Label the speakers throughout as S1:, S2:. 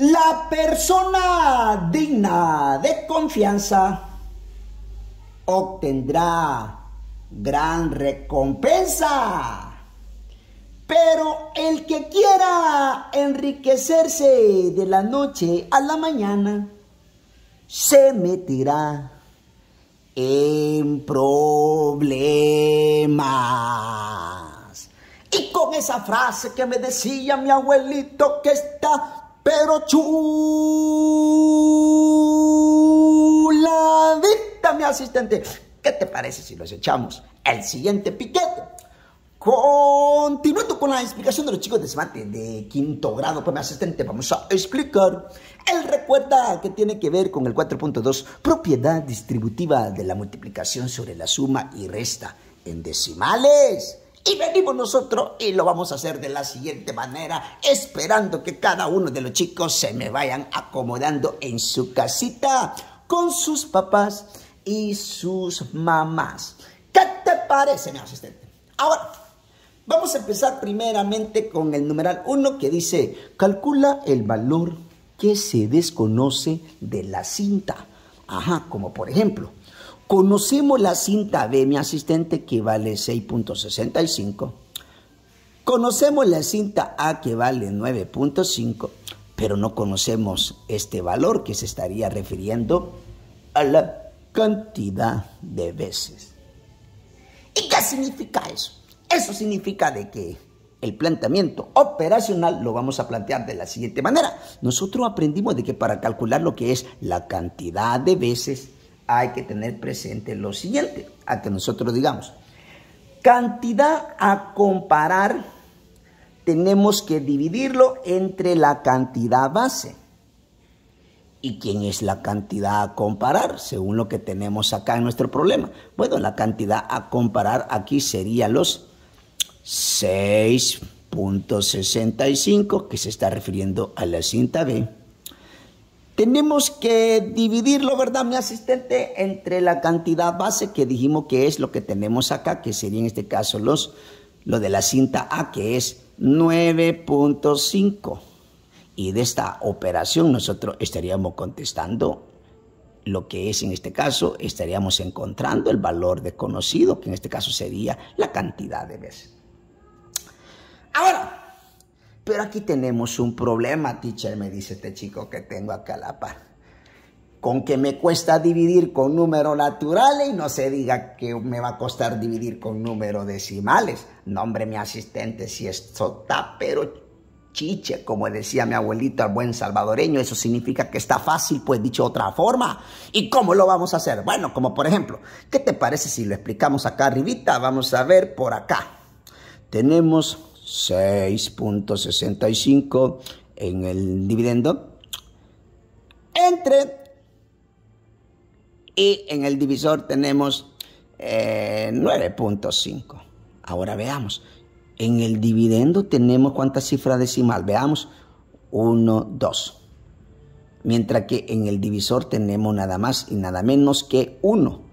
S1: La persona digna de confianza obtendrá gran recompensa. Pero el que quiera enriquecerse de la noche a la mañana se metirá en problemas. Y con esa frase que me decía mi abuelito que está pero chuladita, mi asistente. ¿Qué te parece si los echamos? El siguiente piquete. Continuando con la explicación de los chicos de Semate de quinto grado, pues mi asistente, vamos a explicar. Él recuerda que tiene que ver con el 4.2, propiedad distributiva de la multiplicación sobre la suma y resta en decimales. Y venimos nosotros y lo vamos a hacer de la siguiente manera, esperando que cada uno de los chicos se me vayan acomodando en su casita con sus papás y sus mamás. ¿Qué te parece, mi asistente? Ahora, vamos a empezar primeramente con el numeral 1 que dice, calcula el valor que se desconoce de la cinta. Ajá, como por ejemplo, Conocemos la cinta B, mi asistente, que vale 6.65. Conocemos la cinta A, que vale 9.5, pero no conocemos este valor que se estaría refiriendo a la cantidad de veces. ¿Y qué significa eso? Eso significa de que el planteamiento operacional lo vamos a plantear de la siguiente manera. Nosotros aprendimos de que para calcular lo que es la cantidad de veces hay que tener presente lo siguiente, a que nosotros digamos, cantidad a comparar, tenemos que dividirlo entre la cantidad base. ¿Y quién es la cantidad a comparar? Según lo que tenemos acá en nuestro problema. Bueno, la cantidad a comparar aquí sería los 6.65, que se está refiriendo a la cinta B tenemos que dividirlo, ¿verdad, mi asistente? Entre la cantidad base que dijimos que es lo que tenemos acá, que sería en este caso lo de la cinta A, que es 9.5. Y de esta operación nosotros estaríamos contestando lo que es en este caso, estaríamos encontrando el valor desconocido, que en este caso sería la cantidad de veces. Pero aquí tenemos un problema, teacher, me dice este chico que tengo acá a la par. Con que me cuesta dividir con números naturales y no se diga que me va a costar dividir con números decimales. Nombre mi asistente si esto está, pero chiche, como decía mi abuelito al buen salvadoreño, eso significa que está fácil, pues dicho de otra forma. ¿Y cómo lo vamos a hacer? Bueno, como por ejemplo, ¿qué te parece si lo explicamos acá arribita? Vamos a ver por acá. Tenemos 6.65 en el dividendo, entre y en el divisor tenemos 9.5. Eh, Ahora veamos, en el dividendo tenemos cuánta cifra decimal, veamos 1, 2. Mientras que en el divisor tenemos nada más y nada menos que 1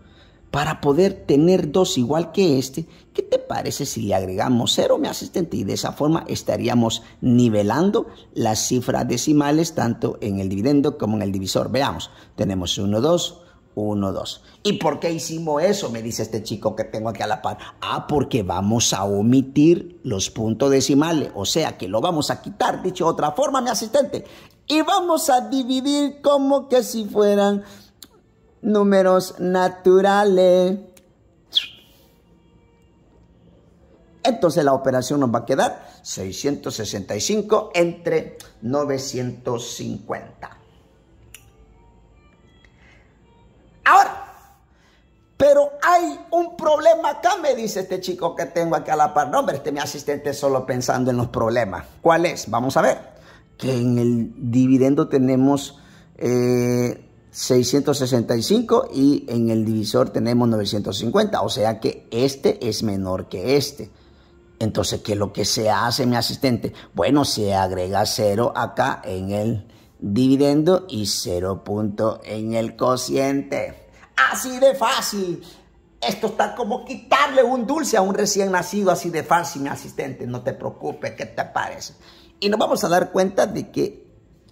S1: para poder tener dos igual que este, ¿qué te parece si le agregamos 0 mi asistente? Y de esa forma estaríamos nivelando las cifras decimales tanto en el dividendo como en el divisor. Veamos, tenemos 1, 2, 1, 2. ¿Y por qué hicimos eso? Me dice este chico que tengo aquí a la par. Ah, porque vamos a omitir los puntos decimales, o sea que lo vamos a quitar, dicho de otra forma, mi asistente. Y vamos a dividir como que si fueran números naturales. Entonces la operación nos va a quedar 665 entre 950. Ahora, pero hay un problema acá, me dice este chico que tengo aquí a la par. No, hombre, este mi asistente solo pensando en los problemas. ¿Cuál es? Vamos a ver. Que en el dividendo tenemos eh, 665 y en el divisor tenemos 950, o sea que este es menor que este. Entonces, ¿qué es lo que se hace, mi asistente? Bueno, se agrega 0 acá en el dividendo y 0 punto en el cociente. Así de fácil. Esto está como quitarle un dulce a un recién nacido, así de fácil, mi asistente. No te preocupes, ¿qué te parece? Y nos vamos a dar cuenta de que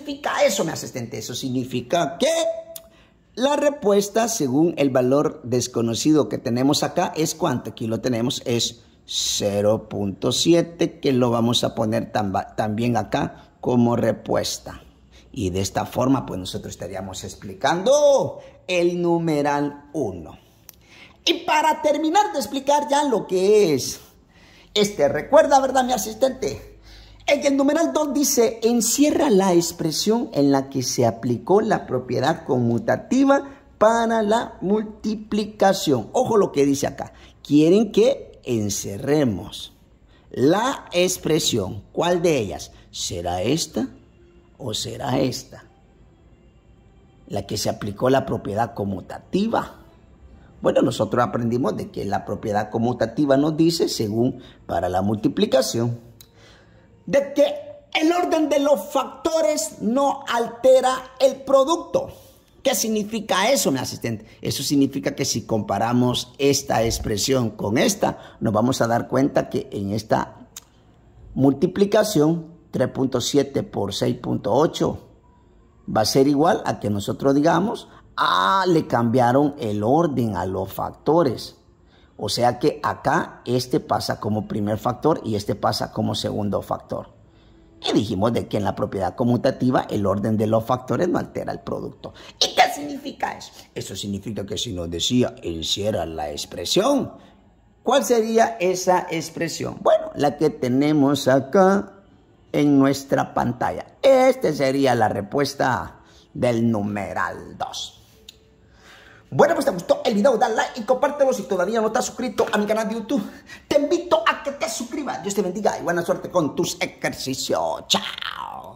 S1: significa eso, mi asistente? Eso significa que la respuesta, según el valor desconocido que tenemos acá, es cuánto. Aquí lo tenemos, es 0.7, que lo vamos a poner también acá como respuesta. Y de esta forma, pues nosotros estaríamos explicando el numeral 1. Y para terminar de explicar ya lo que es este, recuerda, ¿verdad, mi asistente? En el numeral 2 dice, encierra la expresión en la que se aplicó la propiedad conmutativa para la multiplicación. Ojo lo que dice acá. Quieren que encerremos la expresión. ¿Cuál de ellas? ¿Será esta o será esta? La que se aplicó la propiedad conmutativa. Bueno, nosotros aprendimos de que la propiedad conmutativa nos dice según para la multiplicación de que el orden de los factores no altera el producto. ¿Qué significa eso, mi asistente? Eso significa que si comparamos esta expresión con esta, nos vamos a dar cuenta que en esta multiplicación, 3.7 por 6.8 va a ser igual a que nosotros digamos, ah, le cambiaron el orden a los factores. O sea que acá este pasa como primer factor y este pasa como segundo factor. Y dijimos de que en la propiedad conmutativa el orden de los factores no altera el producto. ¿Y qué significa eso? Eso significa que si nos decía encierra la expresión, ¿cuál sería esa expresión? Bueno, la que tenemos acá en nuestra pantalla. Esta sería la respuesta del numeral 2. Bueno, pues te gustó el video, dale like y compártelo si todavía no estás suscrito a mi canal de YouTube. Te invito a que te suscribas. Dios te bendiga y buena suerte con tus ejercicios. Chao.